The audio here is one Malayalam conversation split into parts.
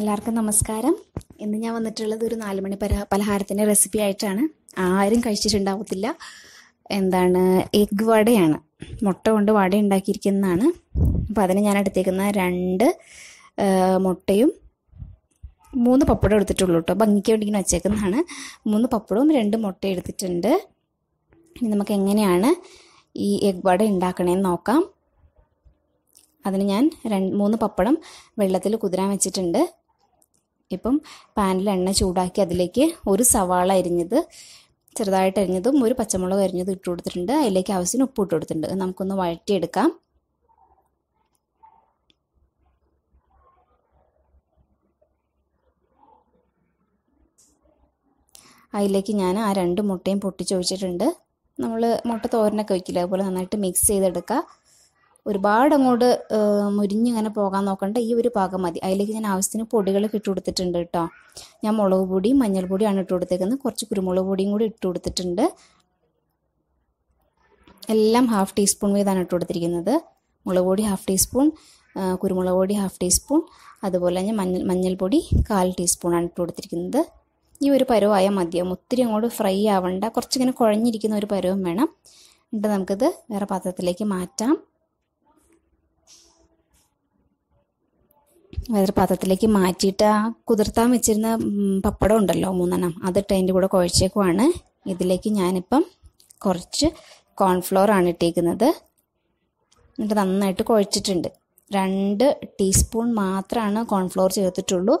എല്ലാവർക്കും നമസ്കാരം ഇന്ന് ഞാൻ വന്നിട്ടുള്ളത് ഒരു നാലുമണി പര പലഹാരത്തിൻ്റെ റെസിപ്പി ആയിട്ടാണ് ആരും കഴിച്ചിട്ടുണ്ടാവത്തില്ല എന്താണ് എഗ് വടയാണ് മുട്ട കൊണ്ട് വട ഉണ്ടാക്കിയിരിക്കുന്നതാണ് അപ്പം അതിന് ഞാൻ എടുത്തേക്കുന്ന രണ്ട് മുട്ടയും മൂന്ന് പപ്പടം എടുത്തിട്ടുള്ളൂ കേട്ടോ ഭംഗിക്ക് വേണ്ടി ഇങ്ങനെ വെച്ചേക്കുന്നതാണ് മൂന്ന് പപ്പടവും രണ്ട് മുട്ട എടുത്തിട്ടുണ്ട് ഇനി നമുക്ക് എങ്ങനെയാണ് ഈ എഗ് വട ഉണ്ടാക്കണേന്ന് നോക്കാം അതിന് ഞാൻ രണ്ട് മൂന്ന് പപ്പടം വെള്ളത്തിൽ കുതിരാൻ വെച്ചിട്ടുണ്ട് ഇപ്പം പാനിൽ എണ്ണ ചൂടാക്കി അതിലേക്ക് ഒരു സവാള അരിഞ്ഞത് ചെറുതായിട്ട് അരിഞ്ഞതും ഒരു പച്ചമുളക് അരിഞ്ഞതും ഇട്ട് കൊടുത്തിട്ടുണ്ട് അതിലേക്ക് ആവശ്യത്തിന് ഉപ്പ് ഇട്ട് കൊടുത്തിട്ടുണ്ട് നമുക്കൊന്ന് വഴറ്റിയെടുക്കാം അതിലേക്ക് ഞാൻ ആ രണ്ട് മുട്ടയും പൊട്ടിച്ചൊഴിച്ചിട്ടുണ്ട് നമ്മൾ മുട്ട തോരനൊക്കെ വയ്ക്കില്ല അതുപോലെ നന്നായിട്ട് മിക്സ് ചെയ്തെടുക്കുക ഒരുപാട് അങ്ങോട്ട് ഇങ്ങനെ പോകാൻ നോക്കണ്ട ഈ ഒരു പാകം മതി അതിലേക്ക് ഞാൻ ആവശ്യത്തിന് പൊടികൾ ഇട്ട് കൊടുത്തിട്ടുണ്ട് കേട്ടോ ഞാൻ മുളക് പൊടിയും മഞ്ഞൾപ്പൊടിയാണ് ഇട്ട് കൊടുത്തേക്കുന്നത് കുറച്ച് കുരുമുളക് പൊടിയും കൂടി ഇട്ട് കൊടുത്തിട്ടുണ്ട് എല്ലാം ഹാഫ് ടീസ്പൂൺ വീതമാണ് ഇട്ട് കൊടുത്തിരിക്കുന്നത് മുളക് പൊടി ഹാഫ് ടീസ്പൂൺ കുരുമുളക് പൊടി ഹാഫ് ടീസ്പൂൺ അതുപോലെ തന്നെ മഞ്ഞൾ മഞ്ഞൾപ്പൊടി കാൽ ടീസ്പൂണാണ് ഇട്ട് കൊടുത്തിരിക്കുന്നത് ഈ ഒരു പരുവായ മതിയാവും ഒത്തിരി അങ്ങോട്ട് ഫ്രൈ ആവണ്ട കുറച്ചിങ്ങനെ കുഴഞ്ഞിരിക്കുന്ന ഒരു പരുവം വേണം എന്നിട്ട് നമുക്കിത് വേറെ പാത്രത്തിലേക്ക് മാറ്റാം വേറെ പാത്രത്തിലേക്ക് മാറ്റിയിട്ട് ആ കുതിർത്താൻ വെച്ചിരുന്ന പപ്പടം ഉണ്ടല്ലോ മൂന്നെണ്ണം അതിട്ട് അതിൻ്റെ കൂടെ കുഴച്ചേക്കുവാണ് ഇതിലേക്ക് ഞാനിപ്പം കുറച്ച് കോൺഫ്ലോർ ആണ് ഇട്ടേക്കുന്നത് എന്നിട്ട് നന്നായിട്ട് കുഴച്ചിട്ടുണ്ട് രണ്ട് ടീസ്പൂൺ മാത്രമാണ് കോൺഫ്ലോർ ചേർത്തിട്ടുള്ളൂ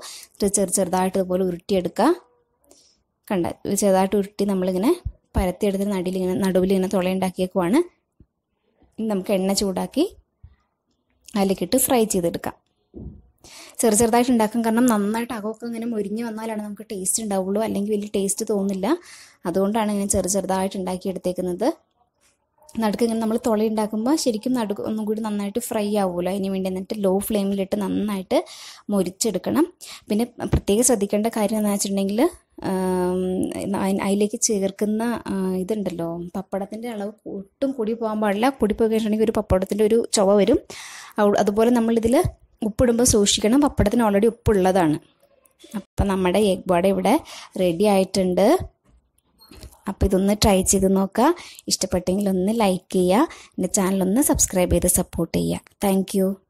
ചെറു ചെറുതായിട്ട് ഇതുപോലെ ഉരുട്ടിയെടുക്കുക കണ്ട ചെറുതായിട്ട് ഉരുട്ടി നമ്മളിങ്ങനെ പരത്തിയെടുത്ത് നടിയിലിങ്ങനെ നടുവിലിങ്ങനെ തുളയുണ്ടാക്കിയേക്കുവാണ് നമുക്ക് എണ്ണ ചൂടാക്കി അതിലേക്കിട്ട് ഫ്രൈ ചെയ്തെടുക്കാം ചെറു ചെറുതായിട്ട് ഉണ്ടാക്കും കാരണം നന്നായിട്ട് അകമൊക്കെ ഇങ്ങനെ മുരിഞ്ഞ് വന്നാലാണ് നമുക്ക് ടേസ്റ്റ് ഉണ്ടാവുള്ളൂ അല്ലെങ്കിൽ വലിയ ടേസ്റ്റ് തോന്നില്ല അതുകൊണ്ടാണ് ഇങ്ങനെ ചെറു ചെറുതായിട്ട് ഉണ്ടാക്കി എടുത്തേക്കുന്നത് നടുക്ക് ഇങ്ങനെ നമ്മൾ തുള ഉണ്ടാക്കുമ്പോൾ ശരിക്കും നടുക്ക് ഒന്നും കൂടി നന്നായിട്ട് ഫ്രൈ ആവുമല്ലോ അതിന് വേണ്ടി എന്നിട്ട് ലോ ഫ്ലെയിമിലിട്ട് നന്നായിട്ട് മുരിച്ചെടുക്കണം പിന്നെ പ്രത്യേകം ശ്രദ്ധിക്കേണ്ട കാര്യം എന്ന് വെച്ചിട്ടുണ്ടെങ്കിൽ അതിലേക്ക് ചേർക്കുന്ന ഇതുണ്ടല്ലോ പപ്പടത്തിൻ്റെ അളവ് ഒട്ടും കൂടി പോകാൻ പാടില്ല കൂടി പോയി കഴിഞ്ഞിട്ടുണ്ടെങ്കിൽ ഒരു പപ്പടത്തിൻ്റെ ഒരു ചുവ വരും അതുപോലെ നമ്മളിതിൽ ഉപ്പിടുമ്പോൾ സൂക്ഷിക്കണം പപ്പടത്തിന് ഓൾറെഡി ഉപ്പുള്ളതാണ് അപ്പം നമ്മുടെ എഗ് വട ഇവിടെ റെഡി ആയിട്ടുണ്ട് അപ്പോൾ ഇതൊന്ന് ട്രൈ ചെയ്ത് നോക്കുക ഇഷ്ടപ്പെട്ടെങ്കിൽ ഒന്ന് ലൈക്ക് ചെയ്യുക എൻ്റെ ചാനലൊന്ന് സബ്സ്ക്രൈബ് ചെയ്ത് സപ്പോർട്ട് ചെയ്യുക താങ്ക്